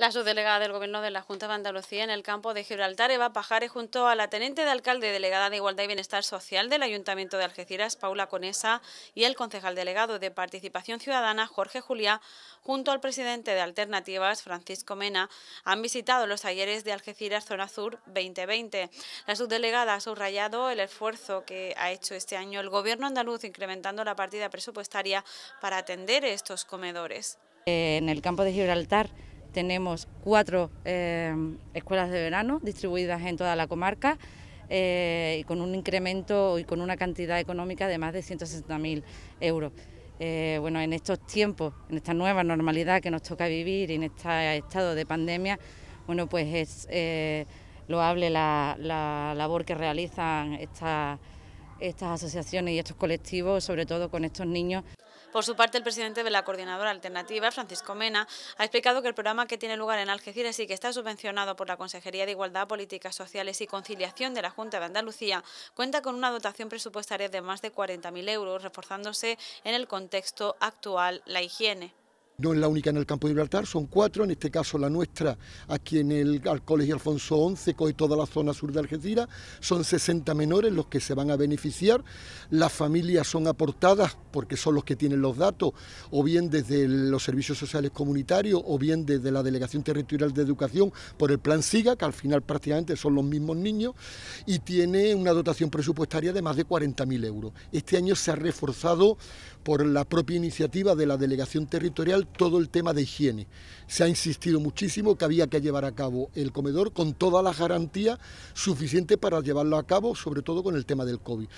La subdelegada del Gobierno de la Junta de Andalucía en el campo de Gibraltar, Eva Pajares, junto a la teniente de alcalde delegada de Igualdad y Bienestar Social del Ayuntamiento de Algeciras, Paula Conesa, y el concejal delegado de Participación Ciudadana, Jorge Juliá, junto al presidente de Alternativas, Francisco Mena, han visitado los talleres de Algeciras Zona Sur 2020. La subdelegada ha subrayado el esfuerzo que ha hecho este año el Gobierno andaluz incrementando la partida presupuestaria para atender estos comedores. En el campo de Gibraltar, tenemos cuatro eh, escuelas de verano distribuidas en toda la comarca eh, y con un incremento y con una cantidad económica de más de 160.000 euros. Eh, bueno, en estos tiempos, en esta nueva normalidad que nos toca vivir y en este estado de pandemia, bueno, pues es loable la, labor que realizan estas estas asociaciones y estos colectivos, sobre todo con estos niños. Por su parte, el presidente de la Coordinadora Alternativa, Francisco Mena, ha explicado que el programa que tiene lugar en Algeciras y que está subvencionado por la Consejería de Igualdad, Políticas Sociales y Conciliación de la Junta de Andalucía cuenta con una dotación presupuestaria de más de 40.000 euros, reforzándose en el contexto actual la higiene no es la única en el campo de Gibraltar, son cuatro, en este caso la nuestra, aquí en el Colegio Alfonso XI, coge toda la zona sur de Algeciras, son 60 menores los que se van a beneficiar, las familias son aportadas porque son los que tienen los datos, o bien desde los servicios sociales comunitarios, o bien desde la Delegación Territorial de Educación por el Plan SIGA, que al final prácticamente son los mismos niños, y tiene una dotación presupuestaria de más de 40.000 euros. Este año se ha reforzado por la propia iniciativa de la Delegación Territorial todo el tema de higiene. Se ha insistido muchísimo que había que llevar a cabo el comedor con todas las garantías suficientes para llevarlo a cabo, sobre todo con el tema del COVID.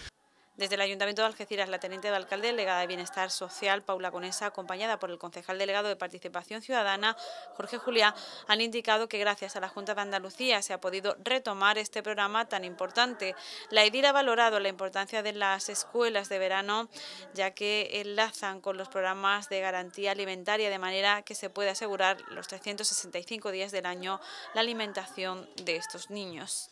Desde el Ayuntamiento de Algeciras, la teniente de alcalde delegada de Bienestar Social, Paula Conesa, acompañada por el concejal delegado de Participación Ciudadana, Jorge Juliá, han indicado que gracias a la Junta de Andalucía se ha podido retomar este programa tan importante. La edil ha valorado la importancia de las escuelas de verano, ya que enlazan con los programas de garantía alimentaria, de manera que se puede asegurar los 365 días del año la alimentación de estos niños.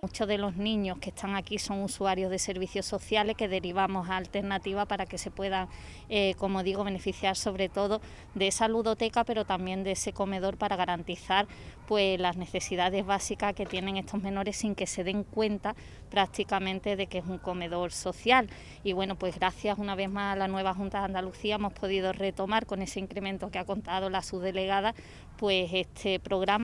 Muchos de los niños que están aquí son usuarios de servicios sociales que derivamos a alternativa para que se puedan, eh, como digo, beneficiar sobre todo de esa ludoteca, pero también de ese comedor para garantizar pues, las necesidades básicas que tienen estos menores sin que se den cuenta prácticamente de que es un comedor social. Y bueno, pues gracias una vez más a la nueva Junta de Andalucía hemos podido retomar con ese incremento que ha contado la subdelegada, pues este programa.